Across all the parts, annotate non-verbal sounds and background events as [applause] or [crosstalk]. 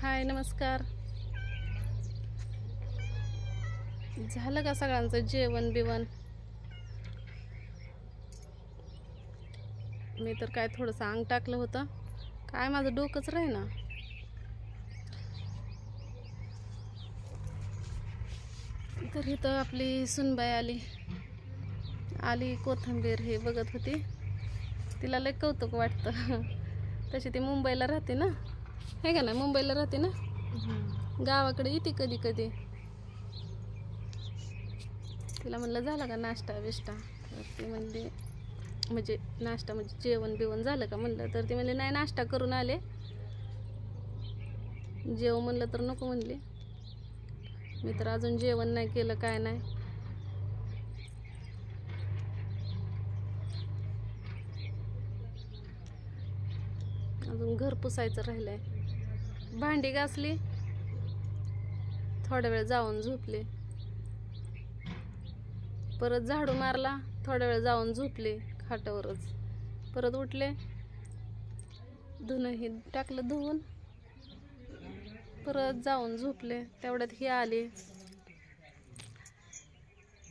हाय नमस्कार झालं का सगळ्यांचं जेवण बिवण मी तर काय थोडंसं अंग टाकलं होतं काय माझं डोकंच राही ना तर इथं आपली सुनबाई आली आली कोथंबीर हे बघत होती तिला लय कौतुक वाटतं [laughs] तशी ती मुंबईला राहते ना आहे का ना मुंबईला राहते ना गावाकडे येते कधी कधी तिला म्हणलं झाला का नाश्ता बिष्टा तर ती म्हणली म्हणजे नाश्ता म्हणजे जेवण बिवण झालं का म्हणलं तर ती म्हणली नाही नाश्ता करून आले जेव म्हणलं तर नको म्हणली मी तर अजून जेवण नाही केलं काय नाही अजून घर पुसायचं राहिलंय भांडी घासली थोडा वेळ जाऊन झोपले परत झाडू मारला थोडा वेळ जाऊन झोपले खाटावरच परत उठले धुणं हे टाकलं धुवून परत जाऊन झोपले तेवढ्यात ही आली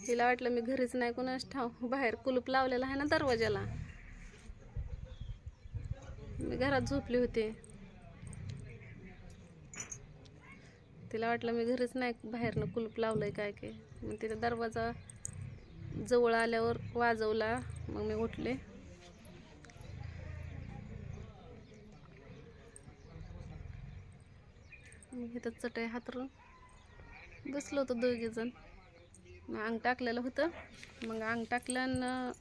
हिला वाटलं मी घरीच नाही कोणाच ठाऊ बाहेर कुलूप लावलेला आहे ना दरवाज्याला मी घरात झोपली होती तिला वाटलं मी घरीच नाही बाहेरनं कुलूप लावलं आहे काय काय मग तिथं दरवाजा जवळ आल्यावर वाजवला मग मी उठले मी इथं चटई हातरून बसलो होतो दोघेजण मग अंग टाकलेलं होतं मग अंग टाकल्यानं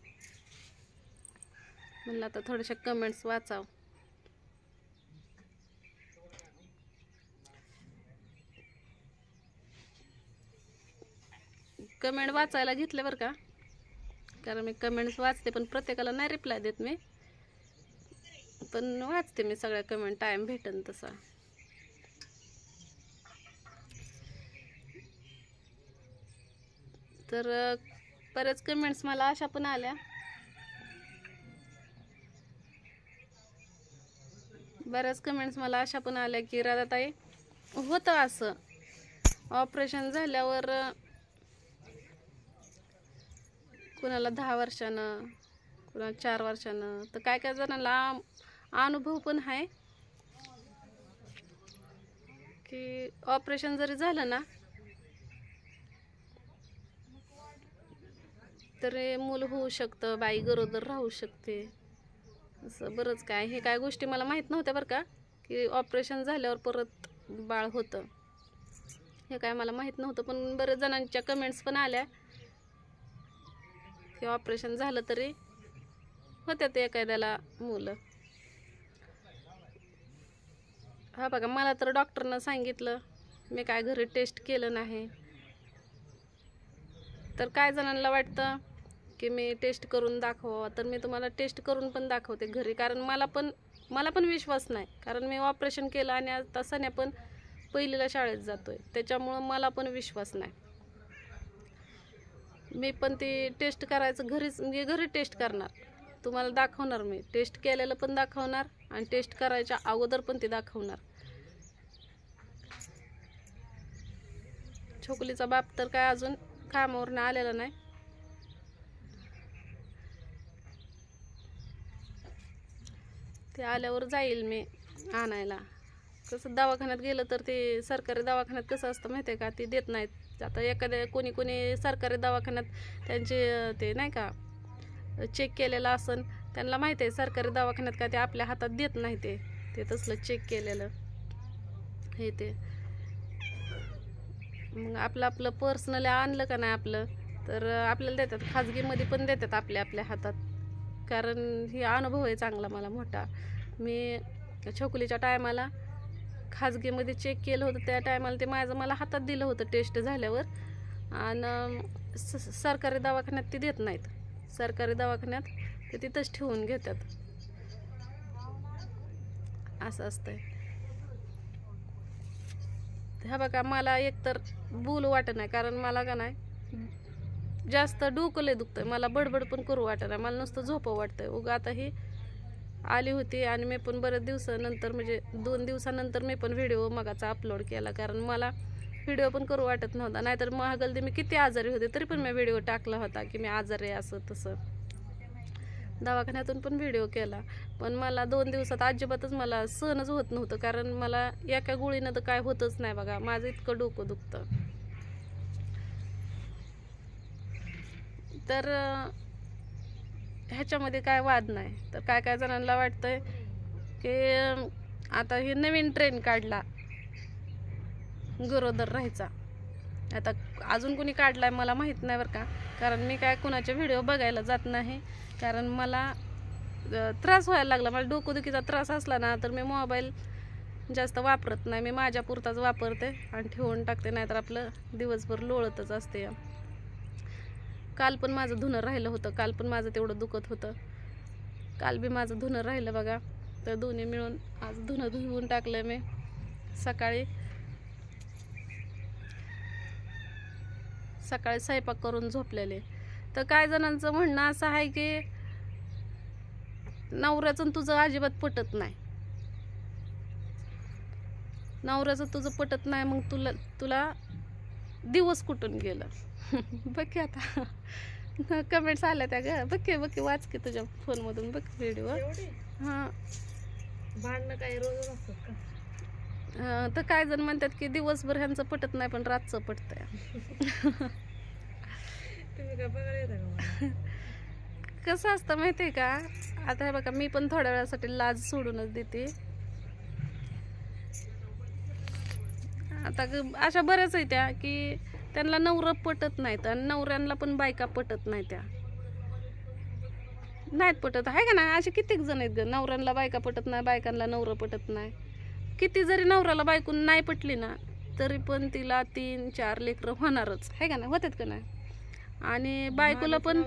म्हणलं आता थोड्याशा कमेंट्स वाचाव कमेंट वाचायला घेतलं बरं का कारण मी कमेंट्स वाचते पण प्रत्येकाला नाही रिप्लाय देत मी पण वाचते मी सगळ्या कमेंट टाईम भेटन तसा तर बऱ्याच कमेंट्स मला अशा पण आल्या बऱ्याच कमेंट्स मला अशा पण आल्या की राधाताई होतं असं ऑपरेशन झाल्यावर कुणाला दहा वर्षानं कुणाला चार वर्षानं तर काय काय जणांना अनुभव पण आहे की ऑपरेशन जरी झालं ना तर मूल होऊ शकतं बाई गरोदर राहू शकते असं बरंच काय हे काय गोष्टी मला माहीत नव्हत्या बरं का की ऑपरेशन झाल्यावर परत बाळ होतं हे काय मला माहीत नव्हतं पण बरेच जणांच्या कमेंट्स पण आल्या किंवा ऑपरेशन झालं तरी होत्या ते एखाद्याला मुलं हा बघा मला तर डॉक्टरनं सांगितलं मी काय घरी टेस्ट केलं नाही तर काय जणांना वाटतं की मी टेस्ट करून दाखवा तर मी तुम्हाला टेस्ट करून पण दाखवते घरी कारण मला पण मला पण विश्वास नाही कारण मी ऑपरेशन केलं आणि आज तसाने पण पहिलीला शाळेत जातो आहे त्याच्यामुळं मला पण विश्वास नाही मी पण ती टेस्ट करायचं घरीच म्हणजे घरी टेस्ट करणार तुम्हाला दाखवणार मी टेस्ट केलेलं पण दाखवणार आणि टेस्ट करायच्या अगोदर पण ते दाखवणार छोकलीचा बाप तर काय अजून कामावरून आलेला नाही ते आल्यावर जाईल मी आणायला कसं दवाखान्यात गेलं तर ते सरकारी दवाखान्यात कसं असतं माहिती आहे का ते देत नाहीत आता एखाद्या कोणी कोणी सरकारी दवाखान्यात त्यांचे ते नाही का चेक केलेलं असन त्यांना माहिती आहे सरकारी दवाखान्यात का ते आपल्या हातात देत नाही ते ते तसलं चेक केलेलं हे ते मग आपलं आपलं पर्सनली आणलं का नाही आपलं तर आपल्याला देतात खाजगीमध्ये पण देतात आपल्या आपल्या हातात कारण हे अनुभव आहे चांगला मला मोठा मी छोकुलीच्या टायमाला खाजगीमध्ये चेक केलं होतं त्या टायमाला ते माझं मला हातात दिलं होतं टेस्ट झाल्यावर आणि स सरकारी दवाखान्यात ते देत नाहीत सरकारी दवाखान्यात ते तिथंच ठेवून घेतात असं असतं ह्या बघा मला एकतर बोल वाटत नाही कारण मला का नाही जास्त डोकं लय दुखतंय मला बडबड पण करू वाटत नाही मला नुसतं झोपं वाटतंय उगा आता आली होती आणि मी पण बरेच दिवसानंतर म्हणजे दोन दिवसानंतर मी पण व्हिडिओ मगाचा अपलोड केला कारण मला व्हिडिओ पण करू वाटत नव्हता नाहीतर महागलदी मी किती आजारी होते तरी पण मी व्हिडिओ टाकला होता की मी आजारी असं तसं दवाखान्यातून पण व्हिडिओ केला पण मला दोन दिवसात अजिबातच मला सहनच होत नव्हतं कारण मला एका गोळीनं तर काय होतच नाही बघा माझं इतकं डोकं दुखतं तर ह्याच्यामध्ये काय वाद नाही तर काय काय जणांना वाटतंय की आता हे नवीन ट्रेन काढला गरोदर राहायचा आता अजून कुणी काढला आहे मला माहीत नाही बरं का कारण मी काय कुणाचे व्हिडिओ बघायला जात नाही कारण मला त्रास व्हायला लागला मला डोकोदुखीचा त्रास असला ना तर मी मोबाईल जास्त वापरत नाही मी माझ्यापुरताच वापरते आणि ठेवून टाकते नाहीतर आपलं दिवसभर लोळतच असते काल पण माझं धुणं राहिलं होतं काल पण माझं तेवढं दुखत होतं काल बी माझं धुणं राहिलं बघा तर दोन्ही मिळून आज धुणं धुवून टाकलं मी सकाळी सकाळी स्वयंपाक करून झोपलेले तर काय जणांचं म्हणणं असं आहे की नवऱ्याचं तुझं अजिबात पटत नाही नवऱ्याचं तुझं पटत नाही मग तुला तुला दिवस कुठून गेलं [laughs] बघ आता कमेंट्स आल्या त्या ग बघ की बघ की वाच की तुझ्या मधून बघ व्हिडिओ तर काय जण म्हणतात की दिवसभर ह्यांचं पटत नाही पण रातच पटत कस का [laughs] माहितीये माहिती का आता हे बघा मी पण थोड्या वेळासाठी लाज सोडूनच देते आता अशा बऱ्याच आहे त्या की त्यांना नवरा पटत नाहीत आणि नवऱ्यांना पण बायका पटत नाही त्या नाहीत पटत आहे का ना असे कित्येक जण आहेत ग नवऱ्यांना बायका पटत नाही बायकांना नवरा पटत नाही किती जरी नवऱ्याला बायकून नाही पटली ना तरी पण तिला तीन चार लेकरं होणारच आहे का ना होतात का नाही आणि बायकोला पण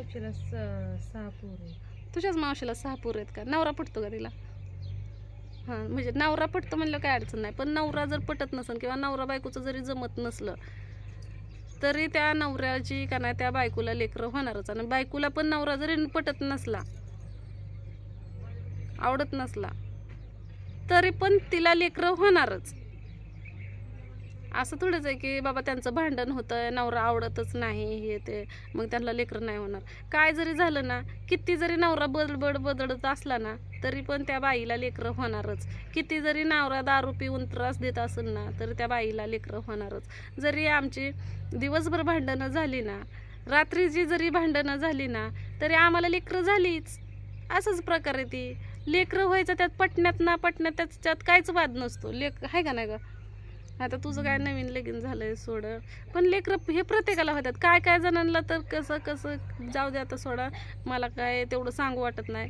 तुझ्याच मावशीला सहा पूर आहेत का नवरा पटतो का तिला हां म्हणजे नवरा पटतो म्हणलं काय अडचण नाही पण नवरा जर पटत नसेल किंवा नवरा बायकोचं जरी जमत नसलं तरी त्या नवऱ्याची का नाही त्या बायकोला लेकरं होणारच आणि बायकोला पण नवरा जरी पटत नसला आवडत नसला तरी पण तिला लेकरं होणारच असं थोडंच आहे की बाबा त्यांचं भांडण होतं नवरा आवडतच नाही हे ते मग त्यांना लेकरं नाही होणार काय जरी झालं ना किती जरी नवरा बदबड बदलत असला ना तरी पण त्या बाईला लेकरं होणारच किती जरी नवरा दारू पिऊन त्रास देत असेल ना तरी त्या बाईला लेकरं होणारच जरी आमची दिवसभर भांडणं झाली ना रात्री जी जरी भांडणं झाली ना तरी आम्हाला लेकरं झालीच असंच आहे ती लेकरं व्हायचं त्यात पटण्यात ना पटण्यात त्याच्यात काहीच वाद नसतो लेक आहे का नाही गं आता तुझं काय नवीन लगीन झालंय सोडं पण लेकर हे प्रत्येकाला होतात काय काय जणांना तर कसं कसं जाऊ द्या आता सोडा मला काय तेवढं सांगू वाटत नाही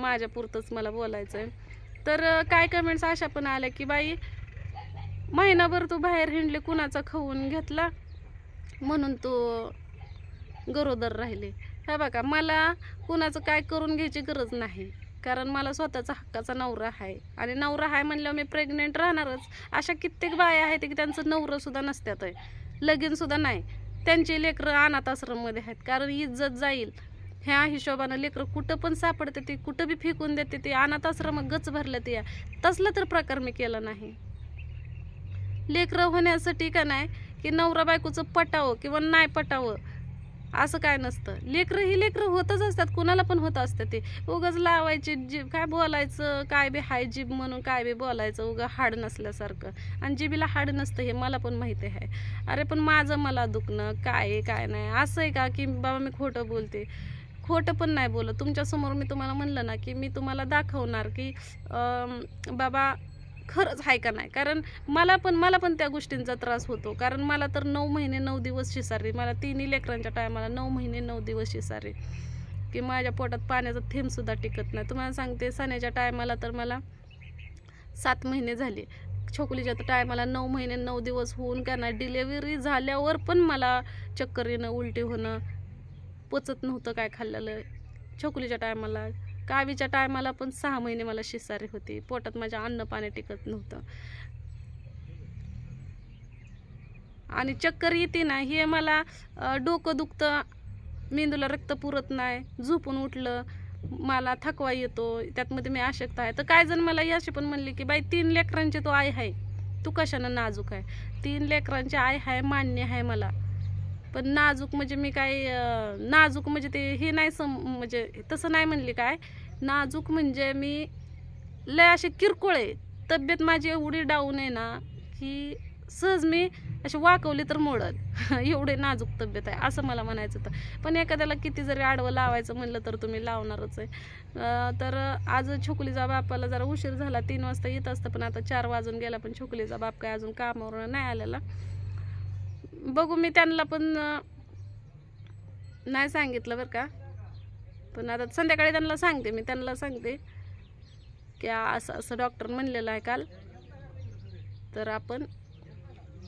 माझ्यापुरतंच मला बोलायचं आहे तर काय कमेंट्स अशा पण आल्या की बाई महिनाभर तू बाहेर हिंडले कुणाचा खाऊन घेतला म्हणून तू गरोदर राहिले हा बघा मला कुणाचं काय करून घ्यायची गरज नाही कारण मला स्वतःचा हक्काचा नवरा आहे आणि नवरा आहे म्हणल्यावर मी प्रेग्नेंट राहणारच अशा कित्येक बाया आहेत की त्यांचं नवरंसुद्धा नसत्यात आहे लगीनसुद्धा नाही त्यांची लेकरं अनाथ आश्रममध्ये आहेत कारण इज्जत जाईल ह्या हिशोबानं लेकरं कुठं पण सापडते ते कुठं बी फेकून देते ते अनाथ आश्रम गच भरलं ते या तसलं तर प्रकार मी केला नाही लेकरं होण्यासाठी का नाही की नवरा बायकोचं पटावं किंवा नाही पटावं असं काय नसतं लेकरं ही लेकरं होतच असतात कोणाला पण होत असतं ते उगंच लावायचे जीभ काय बोलायचं काय बी हाय जीभ म्हणून काय बी बोलायचं उगा हाड नसल्यासारखं आणि जिबीला हाड नसतं हे मला पण माहिती आहे अरे पण माझं मला दुखणं काय काय नाही असं आहे का की बाबा मी खोटं बोलते खोटं पण नाही बोलत तुमच्यासमोर मी तुम्हाला म्हणलं ना की मी तुम्हाला दाखवणार की बाबा खरंच आहे का नाही कारण मला पण मला पण त्या गोष्टींचा त्रास होतो कारण मला तर नऊ महिने नऊ दिवस शिसारली मला तिन्ही लेकरांच्या टायमाला नऊ महिने नऊ दिवस शिसारली की माझ्या पोटात पाण्याचा थेंबसुद्धा टिकत नाही तुम्हाला सांगते सण्याच्या टायमाला तर मला सात महिने झाले छोकलीच्या तर टायमाला नऊ महिने नऊ दिवस होऊन का नाही डिलेवरी झाल्यावर पण मला चक्कर येणं उलटी होणं पचत नव्हतं काय खाल्लेलं छोकलीच्या टायमाला कावीच्या टायमाला पण सहा महिने मला शिसारी होती पोटात माझ्या अन्न पाणी टिकत नव्हतं आणि चक्कर येते ना हे मला डोकं दुखतं मेंदूला रक्त पुरत नाही झोपून उठलं मला थकवा येतो त्यातमध्ये मी आशक्त आहे तर काय जण मला असे पण म्हणले की बाई तीन लेकरांचे तो आई आहे तू कशानं नाजूक आहे तीन लेकरांची आई आहे मान्य आहे मला पण नाजूक म्हणजे मी काय नाजूक म्हणजे ते हे नाही सम म्हणजे तसं नाही म्हणले काय नाजूक म्हणजे मी लय असे किरकोळ आहे तब्येत माझी एवढी डाऊन आहे ना की सहज मी असे वाकवली तर मोडत [laughs] एवढे नाजूक तब्येत आहे असं मला म्हणायचं होतं पण एखाद्याला किती जरी आडवं लावायचं म्हणलं तर तुम्ही लावणारच आहे तर आज छोकलीचा बापाला जरा उशीर झाला तीन वाजता येत असतं पण आता चार वाजून गेला पण छोकलीचा बाप काय अजून कामावर नाही आलेला बघू मी त्यांना पण नाही सांगितलं बरं का पण आता संध्याकाळी त्यांना सांगते मी त्यांना सांगते की असं असं डॉक्टर म्हणलेलं आहे काल तर आपण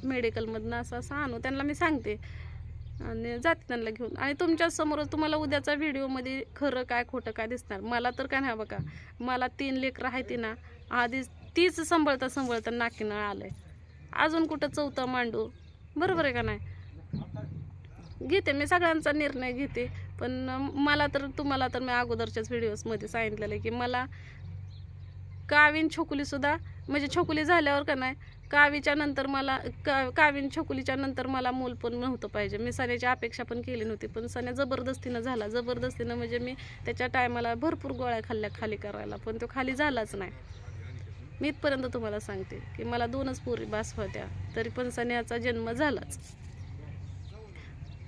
मेडिकलमधनं असं असं आणू त्यांना मी सांगते आणि जाते त्यांना घेऊन आणि तुमच्यासमोर तुम्हाला उद्याचा व्हिडिओमध्ये खरं काय खोटं काय दिसणार मला तर काय नाही बघा मला तीन लेकरं आहेत ना आधीच तीच सांभाळता सांभाळता नाकीनं आलं आहे अजून कुठं चौथा मांडू बरोबर आहे का नाही घेते मी सगळ्यांचा निर्णय घेते पण मला तर तुम्हाला तर मी अगोदरच्याच व्हिडिओजमध्ये सांगितलेलं आहे की मला कावीन छोकुलीसुद्धा म्हणजे छोकुली झाल्यावर का नाही कावीच्या नंतर मला का कावीन छोकुलीच्या नंतर मला मूल पण नव्हतं पाहिजे मी सण्याची अपेक्षा पण केली नव्हती पण सण्या जबरदस्तीनं झाला जबरदस्तीनं म्हणजे मी त्याच्या टायमाला भरपूर गोळ्या खाल्ल्या खाली करायला पण तो खाली झालाच नाही मी इथपर्यंत तुम्हाला सांगते की मला दोनच पोरी बास होत्या तरी पण सन्याचा जन्म झालाच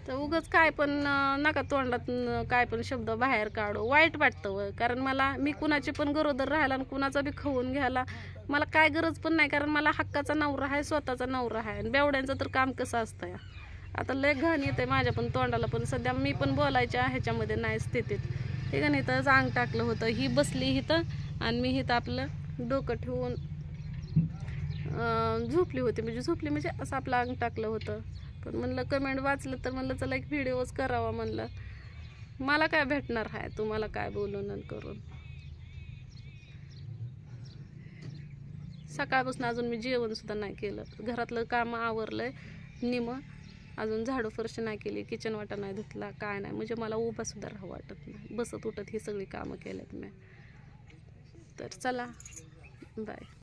तर उगच काय पण नका तोंडात काय पण शब्द बाहेर काढो वाईट वाटतं कारण मला मी कुणाची पण गरोदर राहायला आणि कुणाचा बी खवून घ्यायला मला काय गरज पण नाही कारण मला हक्काचा नवरा आहे स्वतःचा नवरा आहे आणि बेवड्यांचं तर काम कसं असतं या आता लय घाण येते माझ्या पण तोंडाला पण सध्या मी पण बोलायच्या ह्याच्यामध्ये नाही स्थितीत ठीक आहे नाही तर अंग टाकलं होतं ही बसली इथं आणि मी इथं आपलं डोकं ठेवून झोपली होती म्हणजे झोपली म्हणजे असं आपलं अंग टाकलं होतं पण म्हणलं कमेंट वाचलं तर म्हणलं चला एक व्हिडिओच करावा म्हणलं मला काय भेटणार आहे तुम्हाला काय बोलून करून सकाळपासून अजून मी जेवणसुद्धा नाही केलं घरातलं काम आवरलंय निम अजून झाडू फरशी नाही केली किचन वाटा नाही धुतला काय नाही म्हणजे मला उभासुद्धा राहा वाटत नाही बसत उठत ही सगळी कामं केल्यात मी तर चला बाय